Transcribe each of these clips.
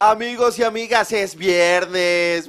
Amigos y amigas, es viernes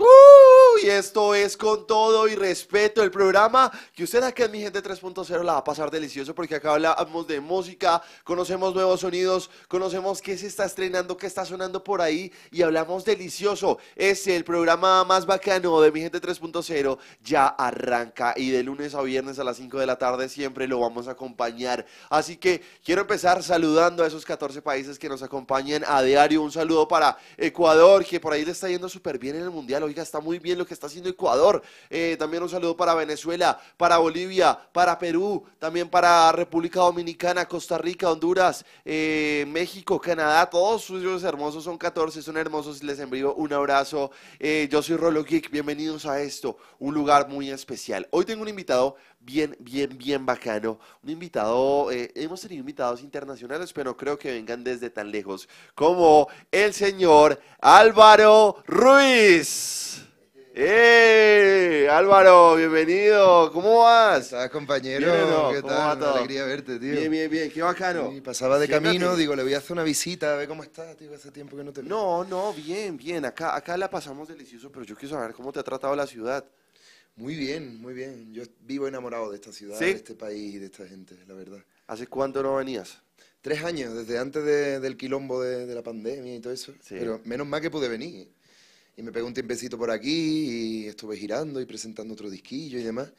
y esto es con todo y respeto el programa que usted acá en Mi Gente 3.0 la va a pasar delicioso porque acá hablamos de música, conocemos nuevos sonidos, conocemos qué se está estrenando, qué está sonando por ahí y hablamos delicioso. Es el programa más bacano de Mi Gente 3.0, ya arranca y de lunes a viernes a las 5 de la tarde siempre lo vamos a acompañar. Así que quiero empezar saludando a esos 14 países que nos acompañan a diario. Un saludo para Ecuador que por ahí le está yendo súper bien en el Mundial. Oiga, está muy bien lo que que está haciendo Ecuador. Eh, también un saludo para Venezuela, para Bolivia, para Perú, también para República Dominicana, Costa Rica, Honduras, eh, México, Canadá. Todos sus hermosos son 14, son hermosos. Les envío un abrazo. Eh, yo soy Rolo Geek. Bienvenidos a esto, un lugar muy especial. Hoy tengo un invitado bien, bien, bien bacano. Un invitado, hemos tenido invitados internacionales, pero creo que vengan desde tan lejos como el señor Álvaro Ruiz. ¡Eh! Álvaro, bienvenido. ¿Cómo vas? Ah, compañero, ¿qué tal? Qué alegría verte, tío. Bien, bien, bien. Qué bacano. Sí, pasaba de camino, digo, le voy a hacer una visita, a ver cómo está, tío, hace tiempo que no te veo. No, no, bien, bien. Acá, acá la pasamos delicioso, pero yo quiero saber cómo te ha tratado la ciudad. Muy bien, muy bien. Yo vivo enamorado de esta ciudad, de este país y de esta gente, la verdad. ¿Hace cuánto no venías? Tres años, desde antes del quilombo de, la pandemia y todo eso. Pero menos mal que pude venir. Y me pegó un tiempecito por aquí y estuve girando y presentando otro disquillo y demás.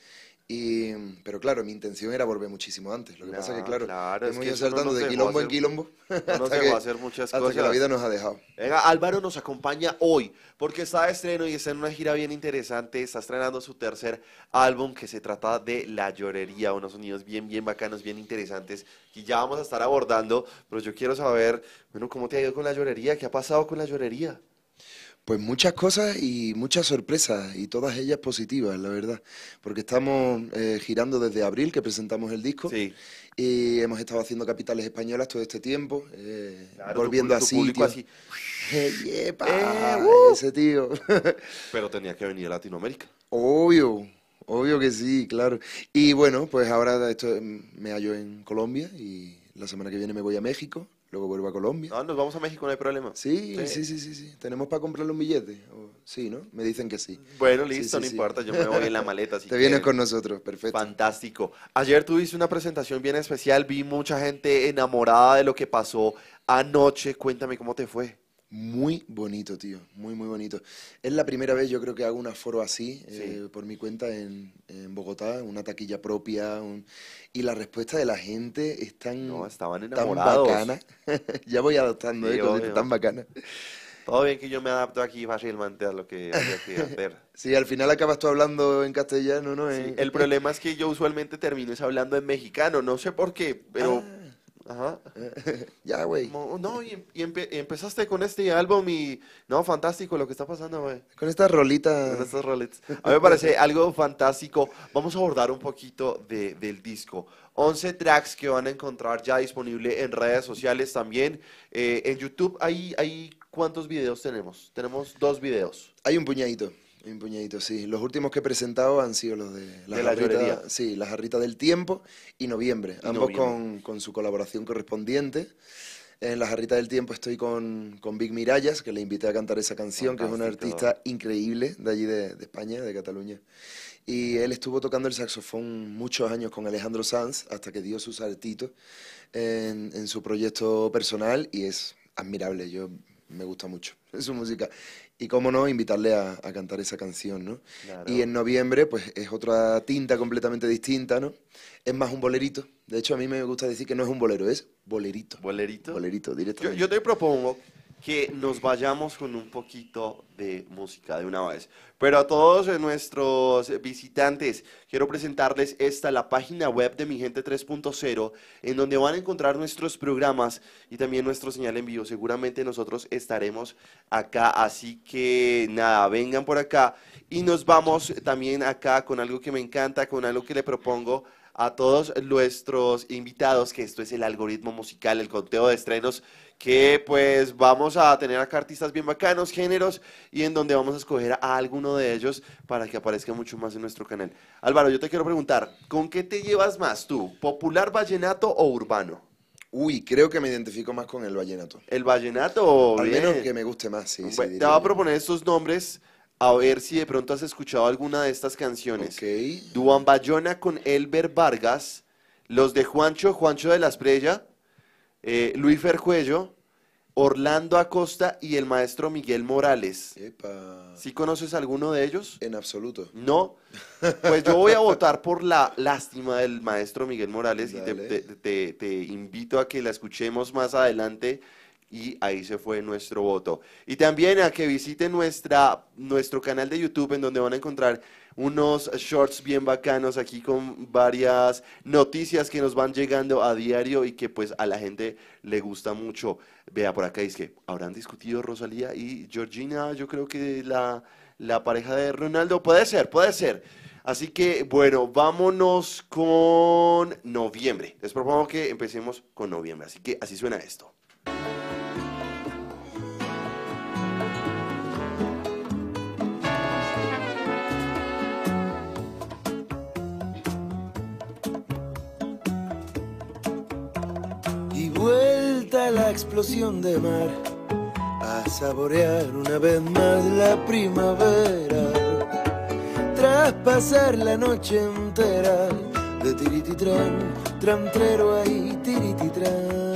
pero claro, mi intención era volver muchísimo antes. Lo que pasa pasa que, ah, claro, hemos saltando de quilombo en quilombo no hasta, que, hacer muchas que la vida nos ha dejado. Venga, Álvaro nos acompaña hoy porque está de estreno y está en una gira bien interesante. Está estrenando su tercer álbum que se trata de La Llorería, unos sonidos bien, bien bacanos, bien interesantes que ya vamos a estar abordando. Pero yo quiero saber, bueno, ¿cómo te ha ido con La Llorería? ¿Qué ha pasado con La Llorería? Pues muchas cosas y muchas sorpresas, y todas ellas positivas, la verdad. Porque estamos eh, girando desde abril, que presentamos el disco, y hemos estado haciendo capitales españolas todo este tiempo, eh, volviendo así, eh, uh. Ese tío. Pero tenía que venir a Latinoamérica. Obvio, obvio que sí, claro. Y bueno, pues ahora esto, mm, me hallo en Colombia y la semana que viene me voy a México luego vuelvo a Colombia. No, nos vamos a México, no hay problema. Sí, sí, sí, sí, sí. ¿Tenemos para comprar un billete? sí, ¿no? Me dicen que sí. Bueno, listo, no importa, yo me voy en la maleta. Te vienes con nosotros, perfecto. Fantástico. Ayer tuviste una presentación bien especial, vi mucha gente enamorada de lo que pasó anoche. Cuéntame cómo te fue muy bonito, tío. Muy, muy bonito. Es la primera vez, yo creo, que hago un aforo así, eh, por mi cuenta, en, Bogotá, una taquilla propia. Y la respuesta de la gente es tan, estaban enamorados. bacana. ya voy adoptando, sí, eh, tan bacana. Todo bien que yo me adapto aquí fácilmente a lo que hay que hacer. sí, al final acabas tú hablando en castellano, ¿no? Eh, el eh, problema es que yo usualmente termino es hablando en mexicano, no sé por qué, pero... Ah. Ajá. ya, güey. Oh, no, em, y, empezaste con este álbum y... No, fantástico lo que está pasando, güey. Con estas rolitas. estas rolitas. A mí me parece algo fantástico. Vamos a abordar un poquito de, del disco. 11 tracks que van a encontrar ya disponible en redes sociales también. Eh, en YouTube hay, hay cuántos videos tenemos. Tenemos dos videos. Hay un puñadito. Un puñadito, sí. Los últimos que he presentado han sido los de la, jarrita, sí, la jarrita del tiempo y noviembre, ambos Con, su colaboración correspondiente. En la jarrita del tiempo estoy con, con Big Mirallas, que le invité a cantar esa canción, que es un artista increíble de allí de, España, de Cataluña. Y él estuvo tocando el saxofón muchos años con Alejandro Sanz, hasta que dio sus artitos en, en su proyecto personal y es admirable. Yo me gusta mucho su música. Y cómo no, invitarle a, cantar esa canción, ¿no? Y en noviembre, pues es otra tinta completamente distinta, ¿no? Es más un bolerito. De hecho, a mí me gusta decir que no es un bolero, es bolerito. ¿Bolerito? Bolerito, Directo. yo te propongo que nos vayamos con un poquito de música de una vez. Pero a todos nuestros visitantes, quiero presentarles esta, la página web de Mi Gente 3.0, en donde van a encontrar nuestros programas y también nuestro señal en vivo. Seguramente nosotros estaremos acá, así que nada, vengan por acá y nos vamos también acá con algo que me encanta, con algo que le propongo a todos nuestros invitados, que esto es el algoritmo musical, el conteo de estrenos que pues vamos a tener acá artistas bien bacanos, géneros, y en donde vamos a escoger a alguno de ellos para que aparezca mucho más en nuestro canal. Álvaro, yo te quiero preguntar, ¿con qué te llevas más tú? ¿Popular vallenato o urbano? Uy, creo que me identifico más con el vallenato. ¿El vallenato? Al menos que me guste más, sí. te voy a proponer estos nombres a ver si de pronto has escuchado alguna de estas canciones. Ok. Duan Bayona con Elber Vargas, los de Juancho, Juancho de la Esprella, eh, Luis Ferjuello, Orlando Acosta y el maestro Miguel Morales. ¿Sí conoces alguno de ellos? En absoluto. No. Pues yo voy a votar por la lástima del maestro Miguel Morales y te invito a que la escuchemos más adelante y ahí se fue nuestro voto. Y también a que visiten nuestra, nuestro canal de YouTube en donde van a encontrar unos shorts bien bacanos aquí con varias noticias que nos van llegando a diario y que pues a la gente le gusta mucho. Vea por acá, es que habrán discutido Rosalía y Georgina, yo creo que la, la pareja de Ronaldo, puede ser, puede ser. Así que bueno, vámonos con noviembre. Les propongo que empecemos con noviembre. Así que así suena esto. invita la explosión de mar a saborear una vez más la primavera. Tras pasar la noche entera de tirititrán, trantrero ahí tirititrán.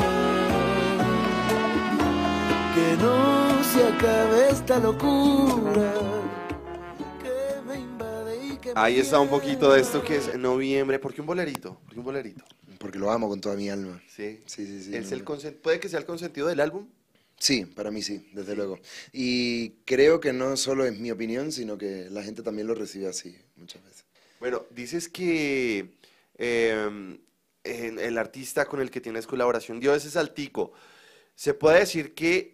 Que no se acabe esta locura. que me invade Ahí está un poquito de esto que es noviembre. ¿Por qué un bolerito? ¿Por qué un bolerito? porque lo amo con toda mi alma. Sí, sí, sí. ¿Es el ¿Puede que sea el consentido del álbum? Sí, para mí sí, desde luego. Y creo que no solo es mi opinión, sino que la gente también lo recibe así muchas veces. Bueno, dices que em, el artista con el que tienes colaboración dio ese saltico. ¿Se puede decir que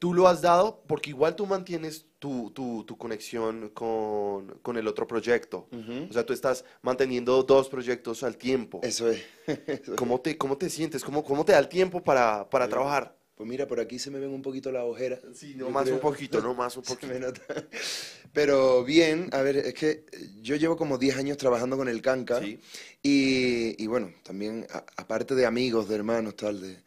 tú lo has dado porque igual tú mantienes tu, tu, tu conexión con, con, el otro proyecto. O sea, tú estás manteniendo dos proyectos al tiempo. Eso es. ¿Cómo, te, ¿Cómo te sientes? ¿Cómo, cómo te da el tiempo para, para trabajar? Pues mira, por aquí se me ven un poquito las ojeras. Sí, no más un poquito, no más un poquito. Me nota. Pero bien, a ver, es que yo llevo como 10 años trabajando con el canca. Y, y, bueno, también, aparte de amigos, de hermanos, tal, de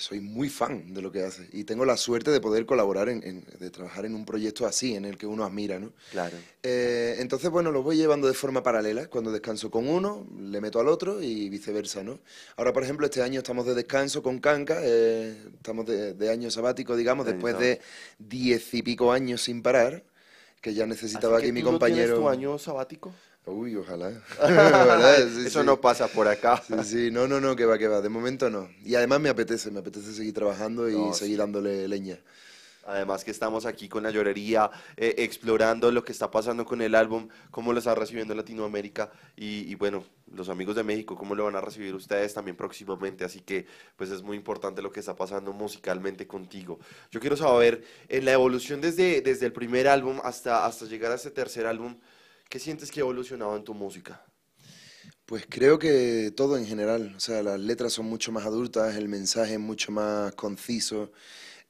soy muy fan de lo que hace y tengo la suerte de poder colaborar, en, de trabajar en un proyecto así, en el que uno admira, ¿no? Claro. Eh, entonces, bueno, los voy llevando de forma paralela. Cuando descanso con uno, le meto al otro y viceversa, ¿no? Ahora, por ejemplo, este año estamos de descanso con Canca, eh, estamos de, de, año sabático, digamos, después de diez y pico años sin parar que ya necesitaba que, mi tú compañero. ¿Tienes tu año sabático? Uy, ojalá. Eso no pasa por acá. Sí, no, no, no, que va, que va. De momento no. Y además me apetece, me apetece seguir trabajando y seguir dándole leña. Además que estamos aquí con la llorería, eh, explorando lo que está pasando con el álbum, cómo lo está recibiendo Latinoamérica y, bueno, los amigos de México, cómo lo van a recibir ustedes también próximamente. Así que pues es muy importante lo que está pasando musicalmente contigo. Yo quiero saber, en la evolución desde, desde el primer álbum hasta, hasta llegar a este tercer álbum, ¿qué sientes que ha evolucionado en tu música? Pues creo que todo en general, o sea, las letras son mucho más adultas, el mensaje es mucho más conciso.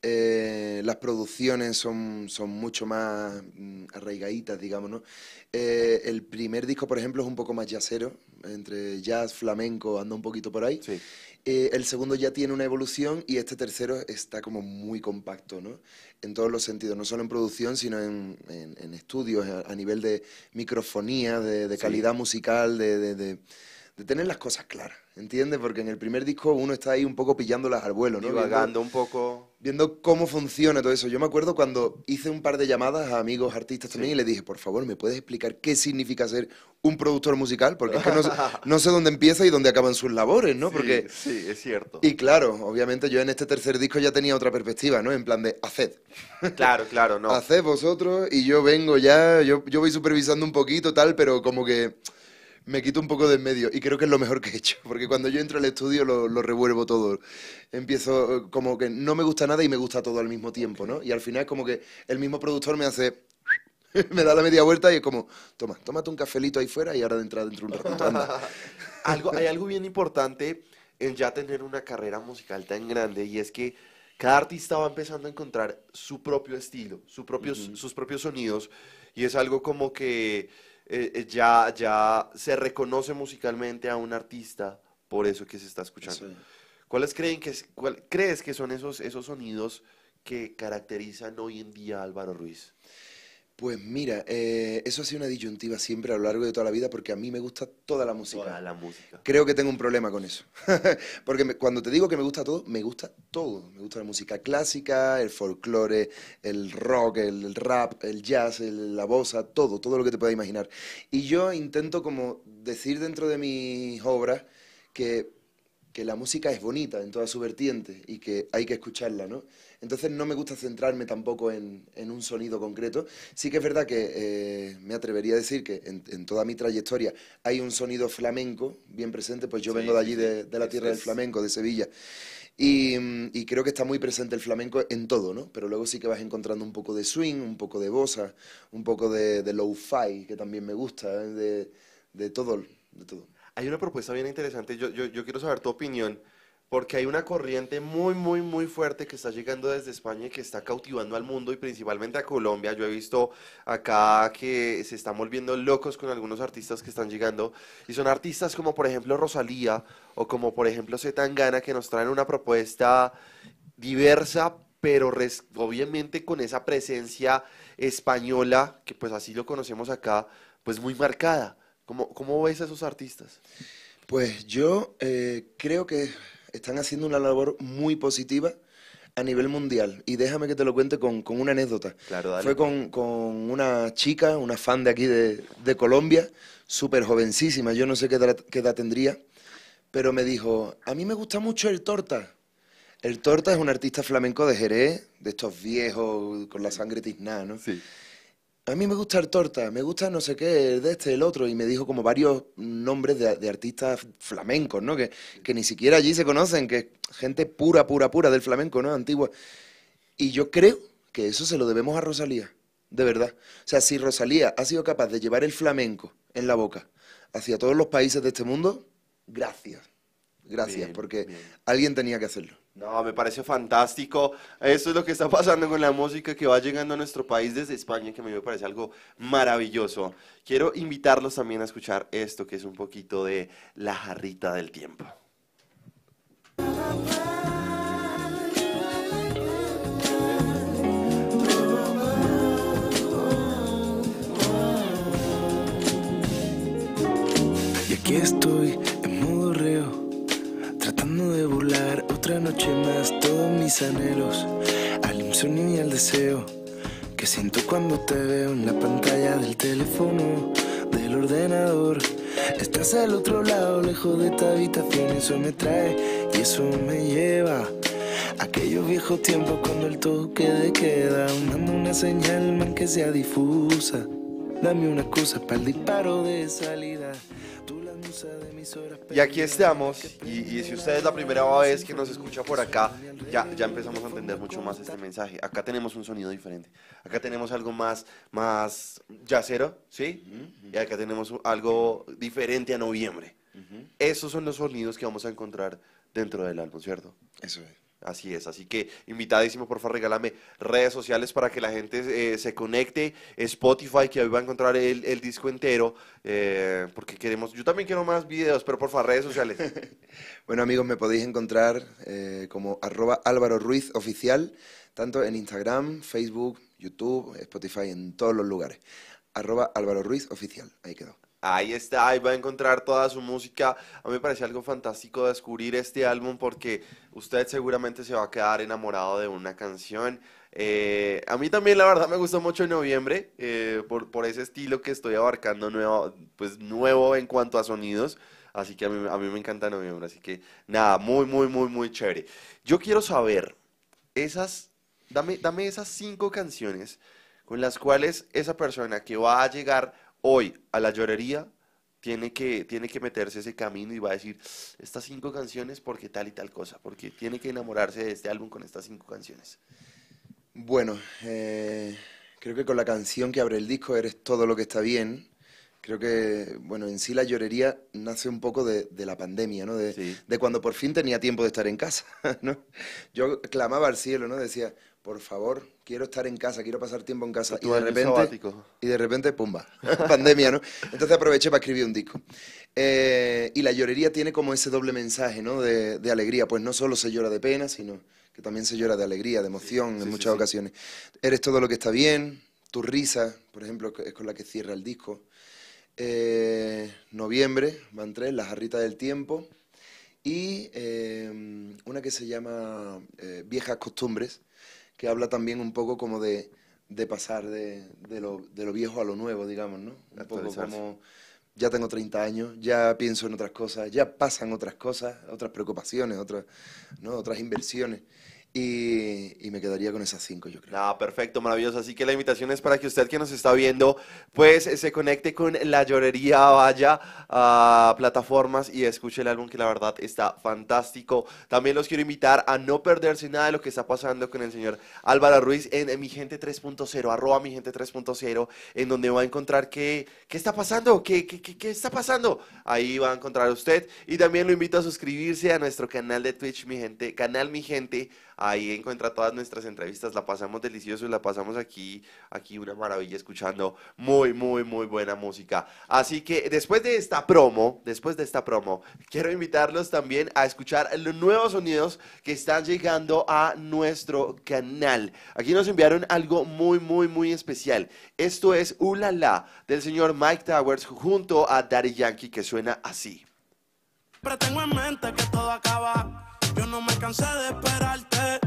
Eh, las producciones son, son mucho más mm, arraigaditas, digamos, ¿no? Eh, el primer disco, por ejemplo, es un poco más jazzero, entre jazz, flamenco, anda un poquito por ahí. Sí. Eh, el segundo ya tiene una evolución y este tercero está como muy compacto, ¿no? En todos los sentidos, no solo en producción, sino en, en, estudios, a, nivel de microfonía, de, calidad musical, de de tener las cosas claras, ¿entiendes? Porque en el primer disco uno está ahí un poco pillándolas al vuelo, ¿no? Divagando un poco. Viendo cómo funciona todo eso. Yo me acuerdo cuando hice un par de llamadas a amigos artistas también y les dije, por favor, ¿me puedes explicar qué significa ser un productor musical? Porque es que no, sé, dónde empieza y dónde acaban sus labores, ¿no? Sí, Porque... sí, es cierto. Y claro, obviamente yo en este tercer disco ya tenía otra perspectiva, ¿no? En plan de, haced. Claro, claro, no. haced vosotros y yo vengo ya, yo voy supervisando un poquito, tal, pero como que me quito un poco de en medio y creo que es lo mejor que he hecho, porque cuando yo entro al estudio lo, revuelvo todo. Empiezo eh, como que no me gusta nada y me gusta todo al mismo tiempo, ¿no? Y al final es como que el mismo productor me hace... me da la media vuelta y es como, toma, tómate un cafelito ahí fuera y ahora de entrar dentro un ratito, anda. algo, hay algo bien importante en ya tener una carrera musical tan grande y es que cada artista va empezando a encontrar su propio estilo, sus propios sonidos y es algo como que eh, eh, ya, ya se reconoce musicalmente a un artista por eso que se está escuchando. ¿Cuáles creen que, crees que son esos, esos sonidos que caracterizan hoy en día a Álvaro Ruiz? Pues mira, eh, eso ha sido una disyuntiva siempre a lo largo de toda la vida porque a mí me gusta toda la música. Toda la música. Creo que tengo un problema con eso. porque cuando te digo que me gusta todo, me gusta todo. Me gusta la música clásica, el folclore, el rock, el rap, el jazz, la bossa, todo, todo lo que te puedas imaginar. Y yo intento como decir dentro de mis obras que, que la música es bonita en toda su vertiente y que hay que escucharla, ¿no? Entonces no me gusta centrarme tampoco en, un sonido concreto. Sí que es verdad que eh, me atrevería a decir que en, toda mi trayectoria hay un sonido flamenco bien presente, pues yo vengo de allí, de, la tierra del flamenco, de Sevilla. Mm, y, creo que está muy presente el flamenco en todo, ¿no? Pero luego sí que vas encontrando un poco de swing, un poco de bossa, un poco de, low-fi, que también me gusta, ¿eh? de, todo, Hay una propuesta bien interesante, yo quiero saber tu opinión porque hay una corriente muy, muy, muy fuerte que está llegando desde España y que está cautivando al mundo y principalmente a Colombia. Yo he visto acá que se están volviendo locos con algunos artistas que están llegando y son artistas como por ejemplo Rosalía o como por ejemplo Zetangana que nos traen una propuesta diversa, pero obviamente con esa presencia española, que pues así lo conocemos acá, pues muy marcada. ¿Cómo, cómo ves a esos artistas? Pues yo eh, creo que están haciendo una labor muy positiva a nivel mundial. Y déjame que te lo cuente con, con una anécdota. Fue con, con, una chica, una fan de aquí de, de Colombia, súper jovencísima, yo no sé qué edad, tendría, pero me dijo, a mí me gusta mucho el torta. El Torta es un artista flamenco de Jerez, de estos viejos con la sangre tiznada, ¿no? Sí a mí me gusta el torta, me gusta no sé qué, el de este, el otro, y me dijo como varios nombres de, artistas flamencos, ¿no? Que, ni siquiera allí se conocen, que es gente pura, pura, pura del flamenco, ¿no? Antigua. Y yo creo que eso se lo debemos a Rosalía, de verdad. O sea, si Rosalía ha sido capaz de llevar el flamenco en la boca hacia todos los países de este mundo, gracias. Gracias, porque alguien tenía que hacerlo. No, me parece fantástico. Esto es lo que está pasando con la música que va llegando a nuestro país desde España, que a mí me parece algo maravilloso. Quiero invitarlos también a escuchar esto, que es un poquito de la jarrita del tiempo. anhelos, al insomnio y al deseo que siento cuando te veo en la pantalla del teléfono, del ordenador. Estás al otro lado, lejos de esta habitación, eso me trae y eso me lleva. Aquellos viejos tiempos cuando el toque de queda, Dando una señal, mal que sea difusa. Dame una cosa para el disparo de salida. Y aquí estamos, y, si usted es la primera vez que nos escucha por acá, ya, empezamos a entender mucho más este mensaje. Acá tenemos un sonido diferente, acá tenemos algo más, más yacero, ¿sí? Y acá tenemos algo diferente a noviembre. Esos son los sonidos que vamos a encontrar dentro del álbum, ¿cierto? Eso es. Así es, así que invitadísimo, por favor, regálame redes sociales para que la gente eh, se conecte, Spotify, que hoy va a encontrar el, disco entero, eh, porque queremos, yo también quiero más videos, pero por favor, redes sociales. bueno, amigos, me podéis encontrar eh, como arroba Álvaro tanto en Instagram, Facebook, YouTube, Spotify, en todos los lugares. Arroba Álvaro Ruiz ahí quedó. Ahí está, ahí va a encontrar toda su música. A mí me parece algo fantástico descubrir este álbum porque usted seguramente se va a quedar enamorado de una canción. Eh, a mí también la verdad me gustó mucho noviembre eh, por, ese estilo que estoy abarcando nuevo, pues nuevo en cuanto a sonidos. Así que a mí, me encanta noviembre. Así que nada, muy, muy, muy, muy chévere. Yo quiero saber esas, dame, dame esas cinco canciones con las cuales esa persona que va a llegar hoy a la llorería tiene que, meterse ese camino y va a decir estas cinco canciones porque tal y tal cosa, porque tiene que enamorarse de este álbum con estas cinco canciones. Bueno, eh, creo que con la canción que abre el disco, Eres todo lo que está bien, Creo que, bueno, en sí la llorería nace un poco de, la pandemia, ¿no? De, cuando por fin tenía tiempo de estar en casa, ¿no? Yo clamaba al cielo, ¿no? Decía, por favor, quiero estar en casa, quiero pasar tiempo en casa. Y de repente, y de repente, pumba, pandemia, ¿no? Entonces aproveché para escribir un disco. Eh, y la llorería tiene como ese doble mensaje, ¿no? De, alegría, pues no solo se llora de pena, sino que también se llora de alegría, de emoción en muchas ocasiones. Eres todo lo que está bien, tu risa, por ejemplo, es con la que cierra el disco eh, noviembre van tres, La Jarrita del Tiempo y eh, una que se llama eh, Viejas Costumbres, que habla también un poco como de, pasar de, lo, viejo a lo nuevo, digamos, ¿no? Un poco como ya tengo 30 años, ya pienso en otras cosas, ya pasan otras cosas, otras preocupaciones, otras, ¿no? otras inversiones. Y, me quedaría con esas cinco, yo creo. Ah, perfecto, maravilloso. Así que la invitación es para que usted que nos está viendo, pues se conecte con La Llorería, vaya a plataformas y escuche el álbum que la verdad está fantástico. También los quiero invitar a no perderse nada de lo que está pasando con el señor Álvaro Ruiz en Mi Gente 3.0, arroba Mi Gente 3.0, en donde va a encontrar qué, qué está pasando, qué, qué, qué está pasando. Ahí va a encontrar usted. Y también lo invito a suscribirse a nuestro canal de Twitch, Mi Gente, canal Mi Gente Ahí encuentra todas nuestras entrevistas, la pasamos delicioso y la pasamos aquí, aquí una maravilla escuchando muy, muy, muy buena música. Así que después de esta promo, después de esta promo, quiero invitarlos también a escuchar los nuevos sonidos que están llegando a nuestro canal. Aquí nos enviaron algo muy, muy, muy especial. Esto es Ulala del señor Mike Towers junto a Daddy Yankee que suena así. Pero tengo en mente que todo acaba. Yo no me cansé de esperarte.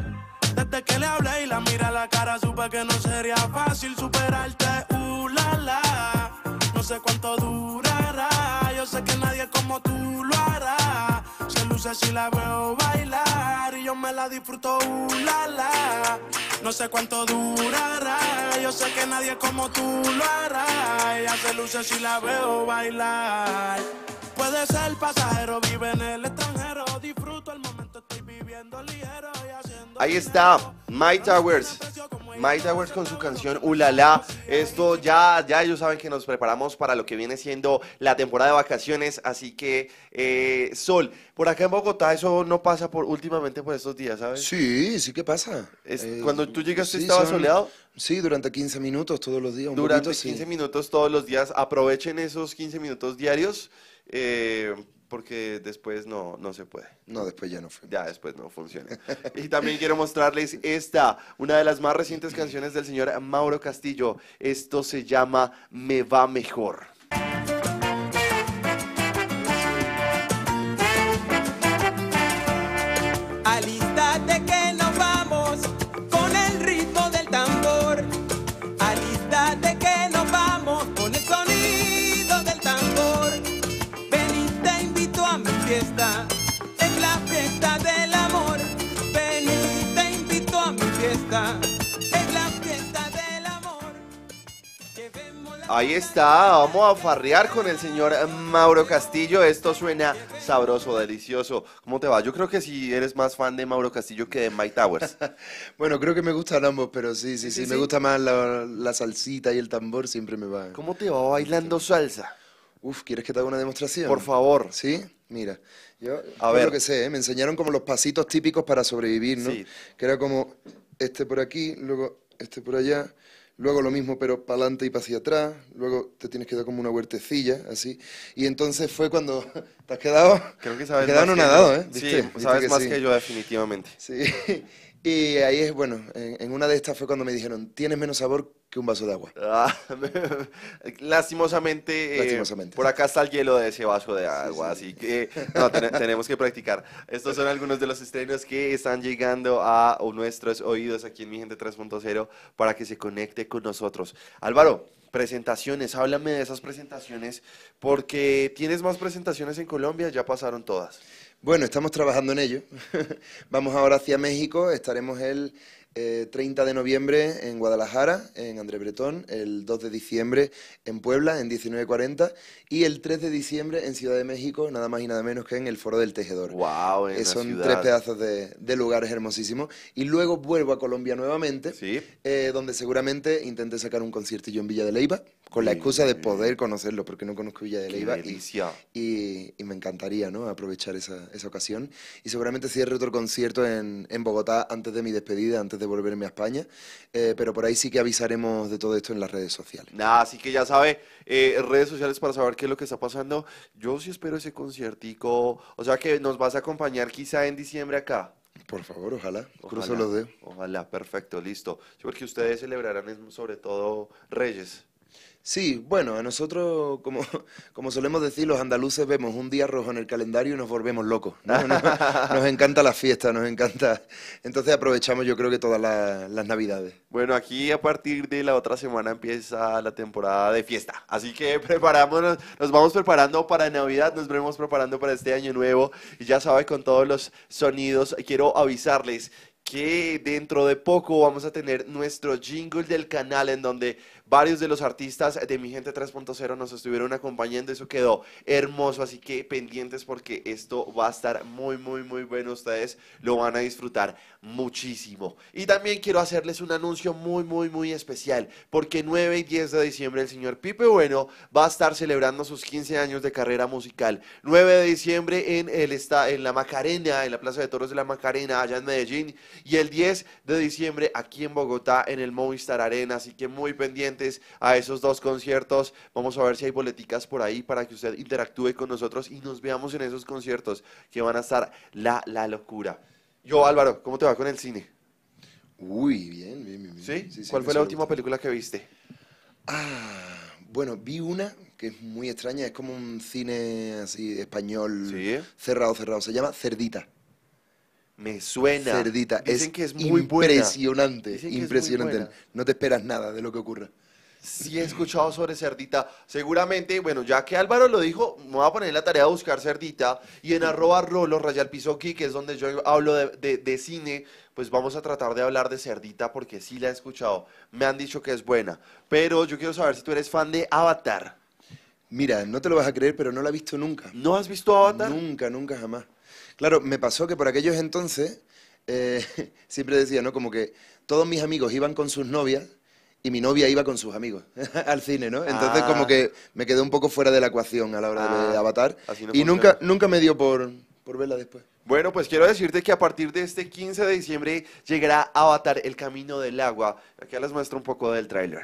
Desde que le hablé y la mira a la cara, supe que no sería fácil superarte. Uh, la, la. No sé cuánto durará. Yo sé que nadie como tú lo hará. Se luce si la veo bailar y yo me la disfruto. Uh, la, la. No sé cuánto durará. Yo sé que nadie como tú lo hará. ya se luce si la veo bailar. Puede ser pasajero, vive en el extranjero, disfruto el momento. Ahí está, My Towers. My Towers con su canción Ulala. Esto ya, ya ellos saben que nos preparamos para lo que viene siendo la temporada de vacaciones. Así que, eh, Sol, por acá en Bogotá eso no pasa por últimamente por estos días, ¿sabes? Sí, sí que pasa. Eh, cuando tú llegas, sí, estaba soleado? Sí, durante 15 minutos todos los días. durante 15 minutos todos los días. Aprovechen esos 15 minutos diarios. Eh, porque después no, no se puede. No, después ya no funciona. Ya después no funciona. y también quiero mostrarles esta, una de las más recientes canciones del señor Mauro Castillo. Esto se llama Me va mejor. Ahí está, vamos a farrear con el señor Mauro Castillo. Esto suena sabroso, delicioso. ¿Cómo te va? Yo creo que si eres más fan de Mauro Castillo que de my Towers. bueno, creo que me gustan ambos, pero sí, sí, sí, me gusta más la, salsita y el tambor, siempre me va. ¿Cómo te va bailando salsa? Uf, ¿quieres que te haga una demostración? Por favor. ¿Sí? Mira, yo a ver. lo que sé, ¿eh? me enseñaron como los pasitos típicos para sobrevivir, ¿no? Que era como este por aquí, luego este por allá luego lo mismo pero para adelante y para hacia atrás, luego te tienes que dar como una huertecilla, así. Y entonces fue cuando te has quedado, Creo que sabes quedado no nadado, ¿eh? Sí, sabes más que yo definitivamente. Sí, y ahí es, bueno, en, una de estas fue cuando me dijeron, tienes menos sabor que un vaso de agua. Ah, eh, lastimosamente, por acá está el hielo de ese vaso de agua, así que tenemos que practicar. Estos son algunos de los estrenos que están llegando a nuestros oídos aquí en Mi Gente 3.0 para que se conecte con nosotros. Álvaro, presentaciones, háblame de esas presentaciones, porque tienes más presentaciones en Colombia, ya pasaron todas. Bueno, estamos trabajando en ello. Vamos ahora hacia México, estaremos el 30 eh, de noviembre en Guadalajara, en André Bretón, el 2 de diciembre en Puebla, en 1940, y el 3 de diciembre en Ciudad de México, nada más y nada menos que en el Foro del Tejedor. ¡Wow! son tres pedazos de, lugares hermosísimos. Y luego vuelvo a Colombia nuevamente, eh, donde seguramente intenté sacar un conciertillo en Villa de Leyva, con la excusa de poder conocerlo, porque no conozco Villa de Leiva y, y, y, me encantaría ¿no? aprovechar esa, esa, ocasión. Y seguramente cierre otro concierto en, en, Bogotá antes de mi despedida, antes de volverme a España, eh, pero por ahí sí que avisaremos de todo esto en las redes sociales. Nada, así que ya sabe, eh, redes sociales para saber qué es lo que está pasando. Yo sí espero ese conciertico, o sea que nos vas a acompañar quizá en diciembre acá. Por favor, ojalá. ojalá Cruzo los dedos. Ojalá, perfecto, listo. Porque ustedes celebrarán sobre todo Reyes. Sí, bueno, a nosotros, como, solemos decir, los andaluces vemos un día rojo en el calendario y nos volvemos locos. Nos, encanta la fiesta, nos encanta. Entonces aprovechamos yo creo que todas las, navidades. Bueno, aquí a partir de la otra semana empieza la temporada de fiesta. Así que preparámonos, nos vamos preparando para Navidad, nos vemos preparando para este año nuevo. Y ya sabe, con todos los sonidos, quiero avisarles que dentro de poco vamos a tener nuestro jingle del canal en donde Varios de los artistas de Mi Gente 3.0 nos estuvieron acompañando. Eso quedó hermoso. Así que pendientes porque esto va a estar muy, muy, muy bueno. Ustedes lo van a disfrutar muchísimo. Y también quiero hacerles un anuncio muy, muy, muy especial. Porque 9 y 10 de diciembre el señor Pipe Bueno va a estar celebrando sus 15 años de carrera musical. 9 de diciembre en, el, en la Macarena, en la Plaza de Toros de la Macarena, allá en Medellín. Y el 10 de diciembre aquí en Bogotá, en el Movistar Arena. Así que muy pendientes a esos dos conciertos. Vamos a ver si hay boleticas por ahí para que usted interactúe con nosotros y nos veamos en esos conciertos que van a estar la, locura. Yo, Álvaro, ¿cómo te va con el cine? Uy, bien, bien, bien. sí cuál fue la última película que viste? Ah, bueno, vi una que es muy extraña, es como un cine así español cerrado, cerrado. Se llama Cerdita. Me suena. Cerdita. Dicen es que es muy impresionante. Impresionante. No te esperas nada de lo que ocurra sí he escuchado sobre cerdita. Seguramente, bueno, ya que Álvaro lo dijo, me voy a poner la tarea de buscar cerdita. Y en arroba rolo, rayal piso que es donde yo hablo de, cine, pues vamos a tratar de hablar de cerdita porque sí la he escuchado. Me han dicho que es buena. Pero yo quiero saber si tú eres fan de Avatar. Mira, no te lo vas a creer, pero no la he visto nunca. ¿No has visto Avatar? Nunca, nunca, jamás. Claro, me pasó que por aquellos entonces, eh, siempre decía, ¿no? Como que todos mis amigos iban con sus novias y mi novia iba con sus amigos al cine, ¿no? Entonces como ah. que me quedé un poco fuera de la ecuación a la hora de ah, Avatar y nunca, nunca me dio por, por verla después. Bueno, pues quiero decirte que a partir de este 15 de diciembre llegará Avatar, el camino del agua. Aquí les muestro un poco del tráiler.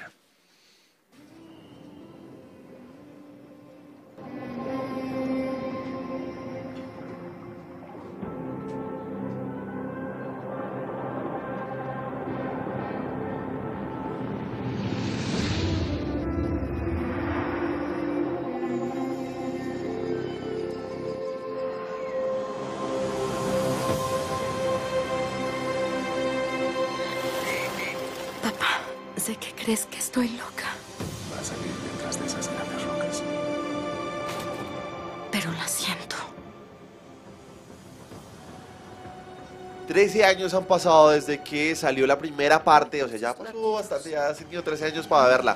Es que estoy loca? Va a salir detrás de esas grandes rocas. Pero la siento. Trece años han pasado desde que salió la primera parte, o sea, ya pasó bastante, ya ha sido 13 años para verla.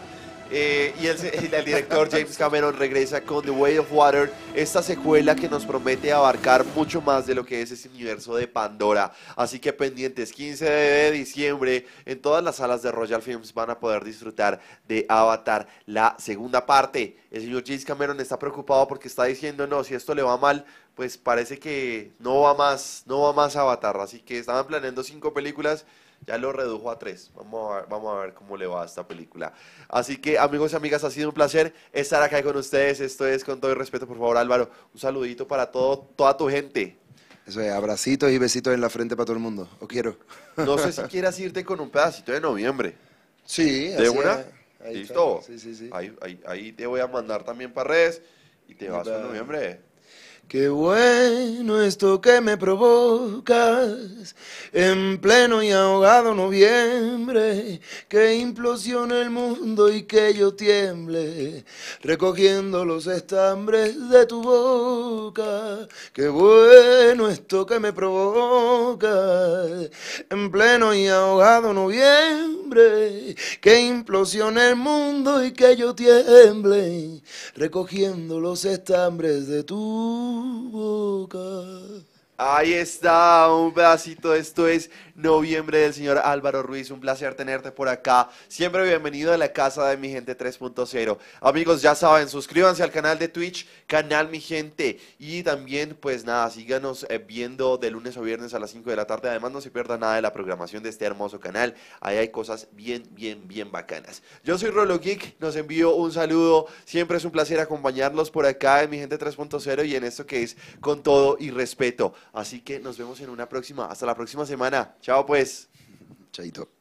Eh, y el, el, director James Cameron regresa con The Way of Water, esta secuela que nos promete abarcar mucho más de lo que es ese universo de Pandora. Así que pendientes, 15 de diciembre, en todas las salas de Royal Films van a poder disfrutar de Avatar, la segunda parte. El señor James Cameron está preocupado porque está diciendo, no, si esto le va mal, pues parece que no va más, no va más Avatar. Así que estaban planeando cinco películas ya lo redujo a tres. Vamos a, ver, vamos a ver cómo le va a esta película. Así que, amigos y amigas, ha sido un placer estar acá con ustedes. Esto es con todo el respeto, por favor, Álvaro. Un saludito para todo, toda tu gente. Eso es, abracitos y besitos en la frente para todo el mundo. Os quiero. No sé si quieras irte con un pedacito de noviembre. Sí, ¿De así una? Ahí ¿Listo? Ahí, ahí, te voy a mandar también para redes y te vas en noviembre. Qué bueno esto que me provocas en pleno y ahogado noviembre, que implosiona el mundo y que yo tiemble, recogiendo los estambres de tu boca. Qué bueno esto que me provocas en pleno y ahogado noviembre, que implosiona el mundo y que yo tiemble, recogiendo los estambres de tu boca oh God. Ahí está, un pedacito. Esto es noviembre del señor Álvaro Ruiz. Un placer tenerte por acá. Siempre bienvenido a la casa de mi gente 3.0. Amigos, ya saben, suscríbanse al canal de Twitch, canal mi gente. Y también, pues nada, síganos eh, viendo de lunes a viernes a las 5 de la tarde. Además, no se pierda nada de la programación de este hermoso canal. Ahí hay cosas bien, bien, bien bacanas. Yo soy Rolo Geek, nos envío un saludo. Siempre es un placer acompañarlos por acá en mi gente 3.0 y en esto que es con todo y respeto. Así que nos vemos en una próxima. Hasta la próxima semana. Chao pues. Chaito.